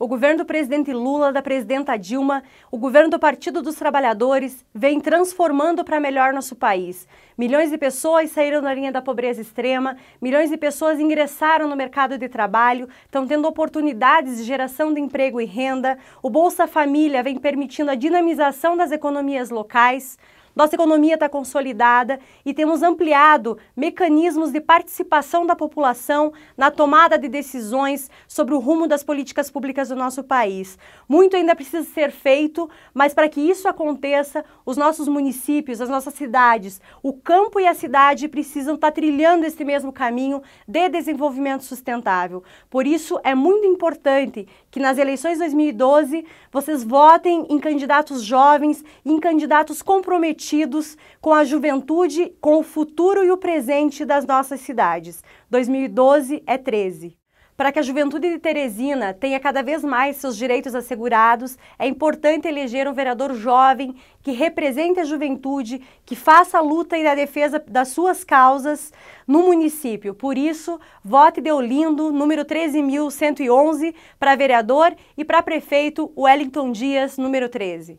O governo do presidente Lula, da presidenta Dilma, o governo do Partido dos Trabalhadores vem transformando para melhor nosso país. Milhões de pessoas saíram da linha da pobreza extrema, milhões de pessoas ingressaram no mercado de trabalho, estão tendo oportunidades de geração de emprego e renda. O Bolsa Família vem permitindo a dinamização das economias locais. Nossa economia está consolidada e temos ampliado mecanismos de participação da população na tomada de decisões sobre o rumo das políticas públicas do nosso país. Muito ainda precisa ser feito, mas para que isso aconteça, os nossos municípios, as nossas cidades, o campo e a cidade precisam estar tá trilhando esse mesmo caminho de desenvolvimento sustentável. Por isso, é muito importante que nas eleições 2012 vocês votem em candidatos jovens, em candidatos comprometidos comprometidos com a juventude, com o futuro e o presente das nossas cidades. 2012 é 13. Para que a juventude de Teresina tenha cada vez mais seus direitos assegurados, é importante eleger um vereador jovem que represente a juventude, que faça a luta e a defesa das suas causas no município. Por isso, vote Deolindo, número 13.111, para vereador e para prefeito Wellington Dias, número 13.